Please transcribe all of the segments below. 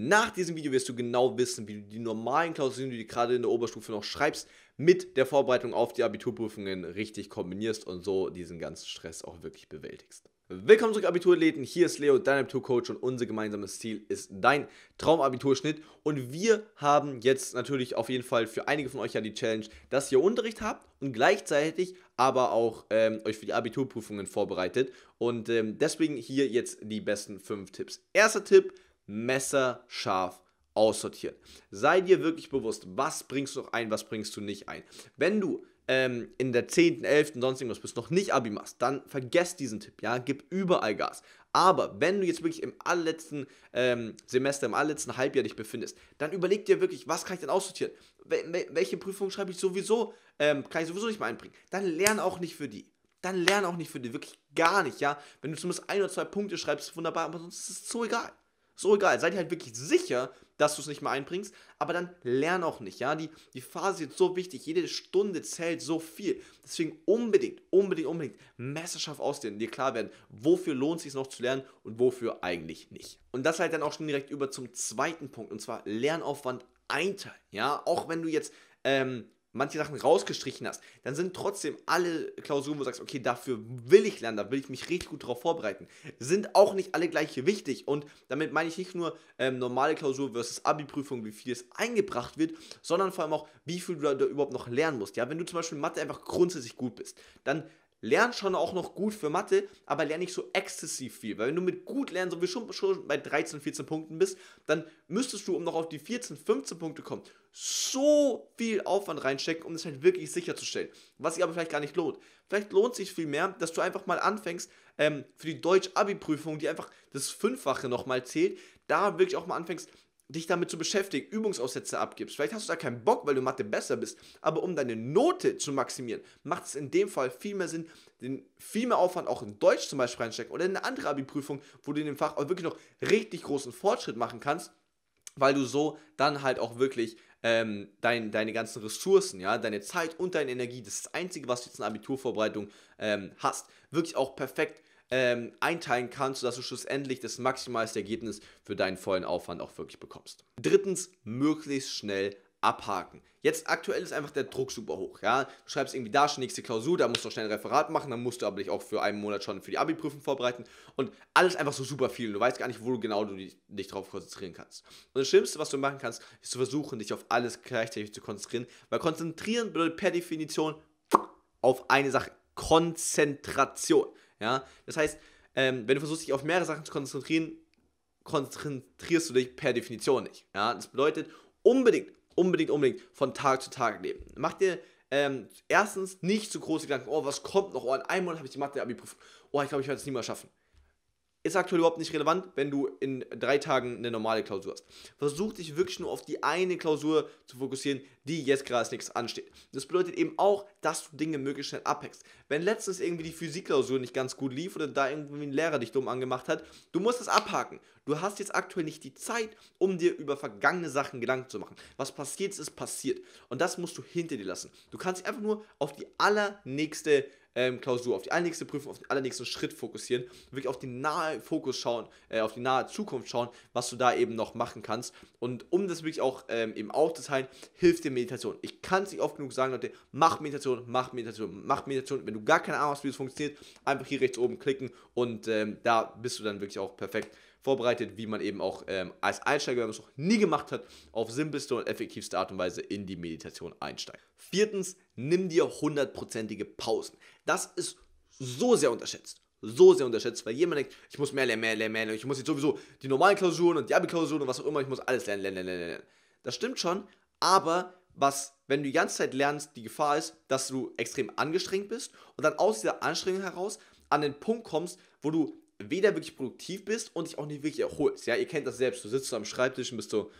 Nach diesem Video wirst du genau wissen, wie du die normalen Klausuren, die du gerade in der Oberstufe noch schreibst, mit der Vorbereitung auf die Abiturprüfungen richtig kombinierst und so diesen ganzen Stress auch wirklich bewältigst. Willkommen zurück Abiturathleten. hier ist Leo, dein Abiturcoach und unser gemeinsames Ziel ist dein Traumabiturschnitt und wir haben jetzt natürlich auf jeden Fall für einige von euch ja die Challenge, dass ihr Unterricht habt und gleichzeitig aber auch ähm, euch für die Abiturprüfungen vorbereitet und ähm, deswegen hier jetzt die besten fünf Tipps. Erster Tipp, messerscharf aussortieren. Sei dir wirklich bewusst, was bringst du noch ein, was bringst du nicht ein. Wenn du ähm, in der 10., 11., sonst irgendwas bist, noch nicht Abi machst, dann vergesst diesen Tipp, ja, gib überall Gas. Aber wenn du jetzt wirklich im allerletzten ähm, Semester, im allerletzten Halbjahr dich befindest, dann überleg dir wirklich, was kann ich denn aussortieren? Wel welche Prüfung schreibe ich sowieso, ähm, kann ich sowieso nicht mehr einbringen? Dann lerne auch nicht für die. Dann lerne auch nicht für die, wirklich gar nicht, ja. Wenn du zumindest ein oder zwei Punkte schreibst, wunderbar, aber sonst ist es so egal. So egal, sei dir halt wirklich sicher, dass du es nicht mehr einbringst, aber dann lern auch nicht, ja. Die, die Phase ist so wichtig, jede Stunde zählt so viel. Deswegen unbedingt, unbedingt, unbedingt messerscharf ausdehnen, dir klar werden, wofür lohnt es sich noch zu lernen und wofür eigentlich nicht. Und das halt dann auch schon direkt über zum zweiten Punkt, und zwar Lernaufwand einteilen, ja. Auch wenn du jetzt ähm, manche Sachen rausgestrichen hast, dann sind trotzdem alle Klausuren, wo du sagst, okay, dafür will ich lernen, da will ich mich richtig gut darauf vorbereiten, sind auch nicht alle gleich wichtig. Und damit meine ich nicht nur ähm, normale Klausur versus Abi-Prüfung, wie viel es eingebracht wird, sondern vor allem auch, wie viel du da, da überhaupt noch lernen musst. Ja, wenn du zum Beispiel Mathe einfach grundsätzlich gut bist, dann lern schon auch noch gut für Mathe, aber lern nicht so exzessiv viel. Weil wenn du mit gut lernen sowieso schon, schon bei 13, 14 Punkten bist, dann müsstest du, um noch auf die 14, 15 Punkte kommen, so viel Aufwand reinstecken, um das halt wirklich sicherzustellen. Was sich aber vielleicht gar nicht lohnt. Vielleicht lohnt sich viel mehr, dass du einfach mal anfängst, ähm, für die Deutsch-Abi-Prüfung, die einfach das Fünffache nochmal zählt, da wirklich auch mal anfängst, dich damit zu beschäftigen, Übungsaussätze abgibst. Vielleicht hast du da keinen Bock, weil du Mathe besser bist, aber um deine Note zu maximieren, macht es in dem Fall viel mehr Sinn, den viel mehr Aufwand auch in Deutsch zum Beispiel reinstecken oder in eine andere Abi-Prüfung, wo du in dem Fach auch wirklich noch richtig großen Fortschritt machen kannst, weil du so dann halt auch wirklich ähm, dein, deine ganzen Ressourcen, ja, deine Zeit und deine Energie, das ist das Einzige, was du jetzt in Abiturvorbereitung ähm, hast, wirklich auch perfekt ähm, einteilen kannst, sodass du schlussendlich das maximalste Ergebnis für deinen vollen Aufwand auch wirklich bekommst. Drittens, möglichst schnell abhaken. Jetzt aktuell ist einfach der Druck super hoch, ja. Du schreibst irgendwie da schon nächste Klausur, da musst du noch schnell ein Referat machen, dann musst du aber dich auch für einen Monat schon für die Abi-Prüfung vorbereiten und alles einfach so super viel. Du weißt gar nicht, wo du genau du dich, dich drauf konzentrieren kannst. Und das Schlimmste, was du machen kannst, ist zu versuchen, dich auf alles gleichzeitig zu konzentrieren, weil konzentrieren bedeutet per Definition auf eine Sache. Konzentration. Ja? Das heißt, ähm, wenn du versuchst, dich auf mehrere Sachen zu konzentrieren, konzentrierst du dich per Definition nicht. Ja? Das bedeutet, unbedingt, unbedingt, unbedingt von Tag zu Tag leben. Mach dir ähm, erstens nicht zu große Gedanken, oh, was kommt noch? Oh, in einem Monat habe ich die Mathe-Abi-Prüfung. Oh, ich glaube, ich werde es nie mehr schaffen ist aktuell überhaupt nicht relevant, wenn du in drei Tagen eine normale Klausur hast. Versuch dich wirklich nur auf die eine Klausur zu fokussieren, die jetzt gerade als nächstes ansteht. Das bedeutet eben auch, dass du Dinge möglichst schnell abhackst. Wenn letztens irgendwie die Physikklausur nicht ganz gut lief oder da irgendwie ein Lehrer dich dumm angemacht hat, du musst es abhaken. Du hast jetzt aktuell nicht die Zeit, um dir über vergangene Sachen Gedanken zu machen. Was passiert ist, ist passiert. Und das musst du hinter dir lassen. Du kannst einfach nur auf die allernächste Klausur ähm, Klausur, auf die allernächste Prüfung, auf den allernächsten Schritt fokussieren, wirklich auf den nahe Fokus schauen, äh, auf die nahe Zukunft schauen, was du da eben noch machen kannst. Und um das wirklich auch ähm, eben aufzuteilen, hilft dir Meditation. Ich kann es nicht oft genug sagen, Leute, mach Meditation, mach Meditation, mach Meditation. Wenn du gar keine Ahnung hast, wie das funktioniert, einfach hier rechts oben klicken und ähm, da bist du dann wirklich auch perfekt vorbereitet, wie man eben auch ähm, als Einsteiger, wenn man es noch nie gemacht hat, auf simpelste und effektivste Art und Weise in die Meditation einsteigt. Viertens, nimm dir hundertprozentige Pausen. Das ist so sehr unterschätzt. So sehr unterschätzt, weil jemand denkt, ich muss mehr lernen, mehr lernen, mehr lernen. Ich muss jetzt sowieso die normalen Klausuren und die Abi-Klausuren und was auch immer, ich muss alles lernen, lernen, lernen, lernen. Das stimmt schon, aber was, wenn du die ganze Zeit lernst, die Gefahr ist, dass du extrem angestrengt bist und dann aus dieser Anstrengung heraus an den Punkt kommst, wo du weder wirklich produktiv bist und dich auch nicht wirklich erholst. Ja, ihr kennt das selbst. Du sitzt so am Schreibtisch und bist so,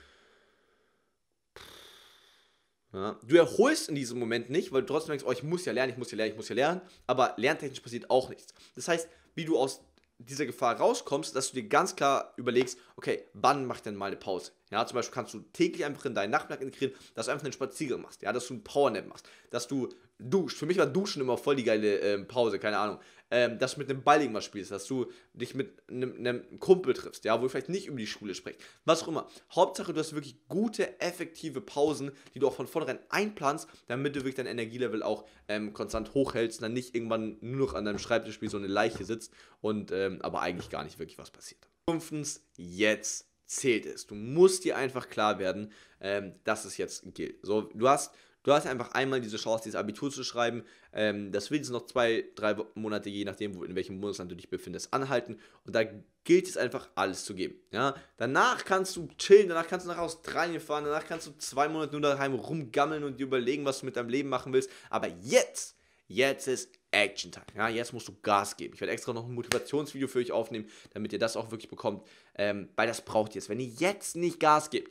ja. Du erholst in diesem Moment nicht, weil du trotzdem denkst, oh, ich muss ja lernen, ich muss ja lernen, ich muss ja lernen. Aber lerntechnisch passiert auch nichts. Das heißt, wie du aus dieser Gefahr rauskommst, dass du dir ganz klar überlegst, okay, wann mach ich denn mal eine Pause? Ja, zum Beispiel kannst du täglich einfach in deinen Nachmittag integrieren, dass du einfach einen Spaziergang machst, ja, dass du einen Powernap machst, dass du duscht. Für mich war Duschen immer voll die geile ähm, Pause, keine Ahnung. Ähm, dass du mit einem Ball irgendwas spielst, dass du dich mit einem, Kumpel triffst, ja, wo ihr vielleicht nicht über die Schule sprecht, was auch immer. Hauptsache, du hast wirklich gute, effektive Pausen, die du auch von vornherein einplanst, damit du wirklich dein Energielevel auch ähm, konstant hochhältst und dann nicht irgendwann nur noch an deinem Schreibtisch wie so eine Leiche sitzt und ähm, aber eigentlich gar nicht wirklich was passiert. Fünftens, jetzt zählt es. Du musst dir einfach klar werden, ähm, dass es jetzt gilt. So, du hast Du hast einfach einmal diese Chance, dieses Abitur zu schreiben. Ähm, das will jetzt noch zwei, drei Monate, je nachdem, wo, in welchem Bundesland du dich befindest, anhalten. Und da gilt es einfach, alles zu geben. Ja? Danach kannst du chillen, danach kannst du nach Australien fahren, danach kannst du zwei Monate nur daheim rumgammeln und dir überlegen, was du mit deinem Leben machen willst. Aber jetzt, jetzt ist Action Time. Ja, jetzt musst du Gas geben. Ich werde extra noch ein Motivationsvideo für euch aufnehmen, damit ihr das auch wirklich bekommt. Ähm, weil das braucht ihr jetzt. Wenn ihr jetzt nicht Gas gebt,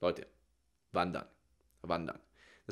Leute, wandern. Wandern.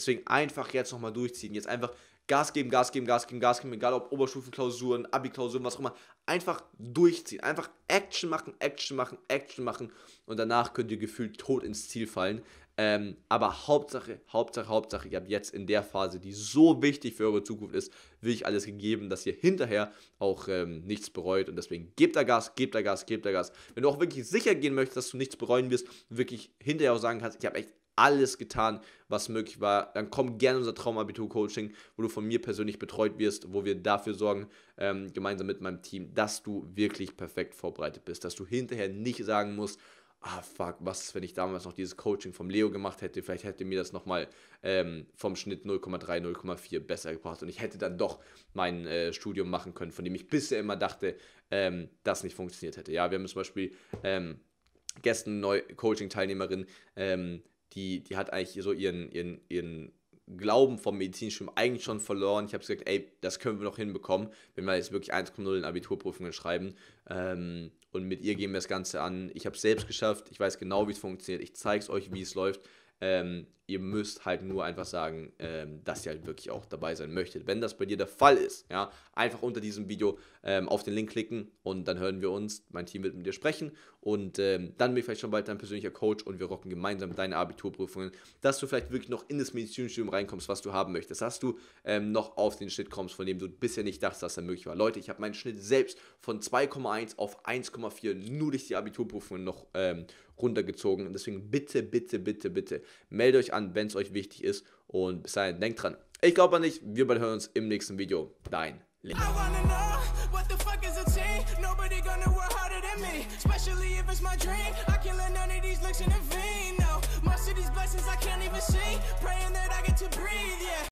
Deswegen einfach jetzt nochmal durchziehen. Jetzt einfach Gas geben, Gas geben, Gas geben, Gas geben, egal ob Oberstufenklausuren, Abi-Klausuren, was auch immer. Einfach durchziehen. Einfach Action machen, Action machen, Action machen. Und danach könnt ihr gefühlt tot ins Ziel fallen. Ähm, aber Hauptsache, Hauptsache, Hauptsache, ihr habt jetzt in der Phase, die so wichtig für eure Zukunft ist, wirklich alles gegeben, dass ihr hinterher auch ähm, nichts bereut. Und deswegen gebt da Gas, gebt da Gas, gebt da Gas. Wenn du auch wirklich sicher gehen möchtest, dass du nichts bereuen wirst, wirklich hinterher auch sagen kannst, ich habe echt alles getan, was möglich war. Dann komm gerne in unser Traumabitur-Coaching, wo du von mir persönlich betreut wirst, wo wir dafür sorgen, ähm, gemeinsam mit meinem Team, dass du wirklich perfekt vorbereitet bist, dass du hinterher nicht sagen musst, ah fuck, was ist, wenn ich damals noch dieses Coaching vom Leo gemacht hätte, vielleicht hätte mir das nochmal ähm, vom Schnitt 0,3, 0,4 besser gebracht und ich hätte dann doch mein äh, Studium machen können, von dem ich bisher immer dachte, ähm, das nicht funktioniert hätte. Ja, wir haben zum Beispiel ähm, gestern eine neue Coaching-Teilnehmerin, ähm, die, die hat eigentlich so ihren, ihren, ihren Glauben vom Medizinstudium eigentlich schon verloren. Ich habe gesagt, ey, das können wir noch hinbekommen, wenn wir jetzt wirklich 1,0 in Abiturprüfungen schreiben. Ähm, und mit ihr gehen wir das Ganze an. Ich habe es selbst geschafft, ich weiß genau, wie es funktioniert. Ich zeige es euch, wie es läuft. Ähm, ihr müsst halt nur einfach sagen, ähm, dass ihr halt wirklich auch dabei sein möchtet. Wenn das bei dir der Fall ist, ja, einfach unter diesem Video ähm, auf den Link klicken und dann hören wir uns. Mein Team wird mit dir sprechen und ähm, dann bin ich vielleicht schon bald dein persönlicher Coach und wir rocken gemeinsam deine Abiturprüfungen, dass du vielleicht wirklich noch in das Medizinstudium reinkommst, was du haben möchtest, dass du ähm, noch auf den Schnitt kommst, von dem du bisher nicht dachtest, dass er möglich war. Leute, ich habe meinen Schnitt selbst von 2,1 auf 1,4 nur durch die Abiturprüfungen noch ähm, runtergezogen. Deswegen bitte, bitte, bitte, bitte, melde euch an an, wenn es euch wichtig ist. Und bis dahin, denkt dran. Ich glaube an dich. Wir hören uns im nächsten Video. Dein Link.